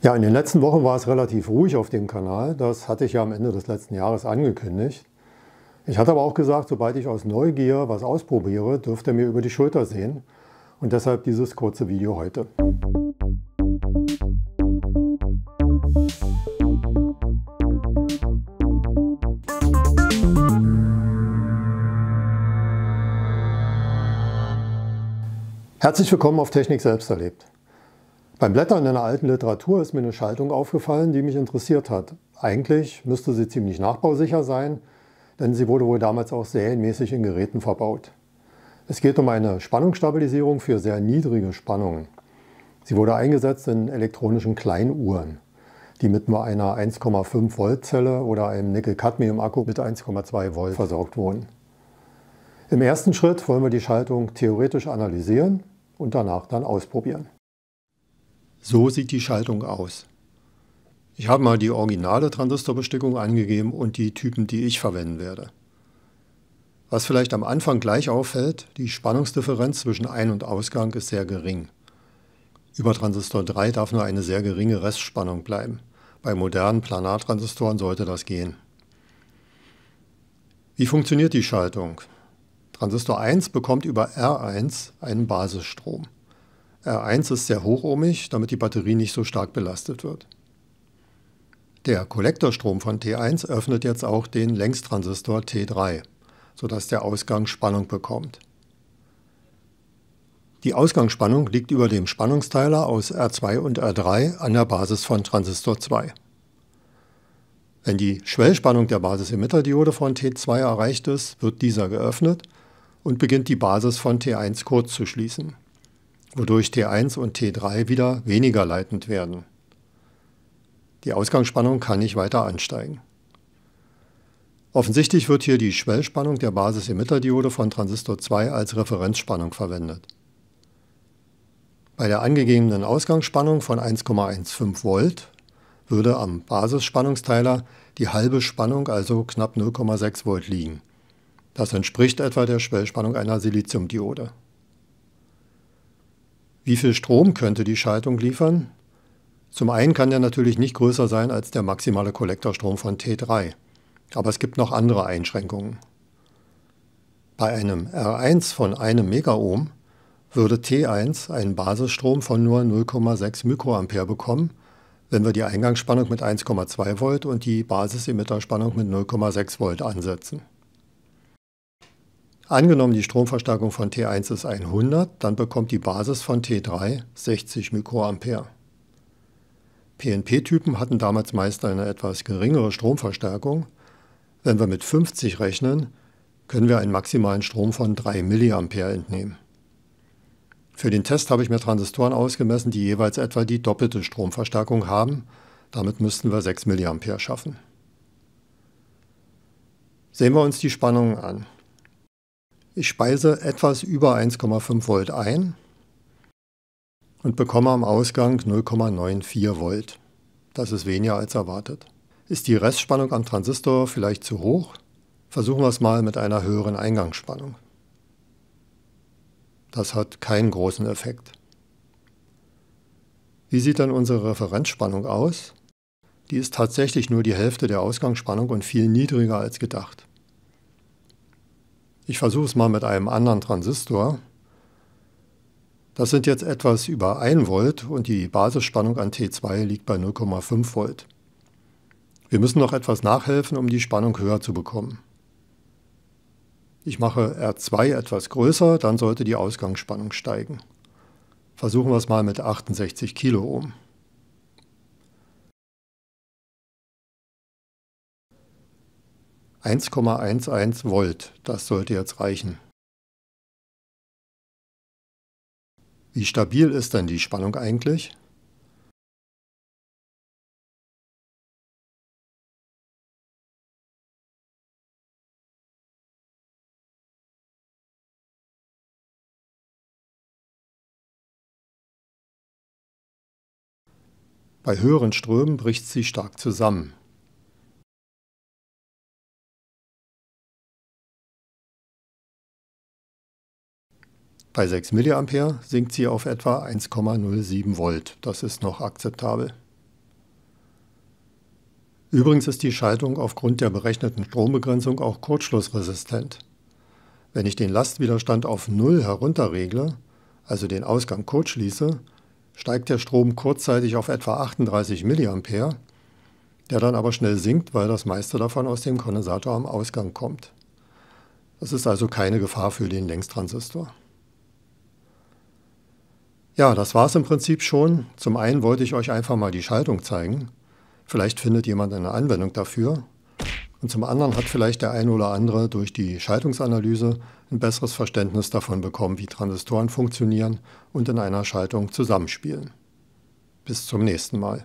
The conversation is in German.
Ja, in den letzten Wochen war es relativ ruhig auf dem Kanal. Das hatte ich ja am Ende des letzten Jahres angekündigt. Ich hatte aber auch gesagt, sobald ich aus Neugier was ausprobiere, dürft ihr mir über die Schulter sehen. Und deshalb dieses kurze Video heute. Herzlich willkommen auf Technik selbst erlebt. Beim Blättern in der alten Literatur ist mir eine Schaltung aufgefallen, die mich interessiert hat. Eigentlich müsste sie ziemlich nachbausicher sein, denn sie wurde wohl damals auch serienmäßig in Geräten verbaut. Es geht um eine Spannungsstabilisierung für sehr niedrige Spannungen. Sie wurde eingesetzt in elektronischen Kleinuhren, die mit nur einer 1,5 Volt Zelle oder einem Nickel-Cadmium-Akku mit 1,2 Volt versorgt wurden. Im ersten Schritt wollen wir die Schaltung theoretisch analysieren und danach dann ausprobieren. So sieht die Schaltung aus. Ich habe mal die originale Transistorbestückung angegeben und die Typen, die ich verwenden werde. Was vielleicht am Anfang gleich auffällt, die Spannungsdifferenz zwischen Ein- und Ausgang ist sehr gering. Über Transistor 3 darf nur eine sehr geringe Restspannung bleiben. Bei modernen Planartransistoren sollte das gehen. Wie funktioniert die Schaltung? Transistor 1 bekommt über R1 einen Basisstrom. R1 ist sehr hochohmig, damit die Batterie nicht so stark belastet wird. Der Kollektorstrom von T1 öffnet jetzt auch den Längstransistor T3, sodass der Ausgang Spannung bekommt. Die Ausgangsspannung liegt über dem Spannungsteiler aus R2 und R3 an der Basis von Transistor 2. Wenn die Schwellspannung der Basisemitterdiode von T2 erreicht ist, wird dieser geöffnet und beginnt die Basis von T1 kurz zu schließen wodurch T1 und T3 wieder weniger leitend werden. Die Ausgangsspannung kann nicht weiter ansteigen. Offensichtlich wird hier die Schwellspannung der Basis-Emitterdiode von Transistor 2 als Referenzspannung verwendet. Bei der angegebenen Ausgangsspannung von 1,15 Volt würde am Basisspannungsteiler die halbe Spannung, also knapp 0,6 Volt, liegen. Das entspricht etwa der Schwellspannung einer Siliziumdiode. Wie viel Strom könnte die Schaltung liefern? Zum einen kann der natürlich nicht größer sein als der maximale Kollektorstrom von T3. Aber es gibt noch andere Einschränkungen. Bei einem R1 von einem Megaohm würde T1 einen Basisstrom von nur 0,6 Mikroampere bekommen, wenn wir die Eingangsspannung mit 1,2 Volt und die Basisemitterspannung mit 0,6 Volt ansetzen. Angenommen, die Stromverstärkung von T1 ist 100, dann bekommt die Basis von T3 60 Mikroampere. PNP-Typen hatten damals meist eine etwas geringere Stromverstärkung. Wenn wir mit 50 rechnen, können wir einen maximalen Strom von 3 mA entnehmen. Für den Test habe ich mir Transistoren ausgemessen, die jeweils etwa die doppelte Stromverstärkung haben. Damit müssten wir 6 mA schaffen. Sehen wir uns die Spannungen an. Ich speise etwas über 1,5 Volt ein und bekomme am Ausgang 0,94 Volt. Das ist weniger als erwartet. Ist die Restspannung am Transistor vielleicht zu hoch? Versuchen wir es mal mit einer höheren Eingangsspannung. Das hat keinen großen Effekt. Wie sieht dann unsere Referenzspannung aus? Die ist tatsächlich nur die Hälfte der Ausgangsspannung und viel niedriger als gedacht. Ich versuche es mal mit einem anderen Transistor. Das sind jetzt etwas über 1 Volt und die Basisspannung an T2 liegt bei 0,5 Volt. Wir müssen noch etwas nachhelfen, um die Spannung höher zu bekommen. Ich mache R2 etwas größer, dann sollte die Ausgangsspannung steigen. Versuchen wir es mal mit 68 Kiloohm. 1,11 Volt. Das sollte jetzt reichen. Wie stabil ist denn die Spannung eigentlich? Bei höheren Strömen bricht sie stark zusammen. Bei 6 mA sinkt sie auf etwa 1,07 Volt. Das ist noch akzeptabel. Übrigens ist die Schaltung aufgrund der berechneten Strombegrenzung auch kurzschlussresistent. Wenn ich den Lastwiderstand auf 0 herunterregle, also den Ausgang kurz schließe, steigt der Strom kurzzeitig auf etwa 38 mA, der dann aber schnell sinkt, weil das meiste davon aus dem Kondensator am Ausgang kommt. Das ist also keine Gefahr für den Längstransistor. Ja, das war es im Prinzip schon. Zum einen wollte ich euch einfach mal die Schaltung zeigen. Vielleicht findet jemand eine Anwendung dafür. Und zum anderen hat vielleicht der eine oder andere durch die Schaltungsanalyse ein besseres Verständnis davon bekommen, wie Transistoren funktionieren und in einer Schaltung zusammenspielen. Bis zum nächsten Mal.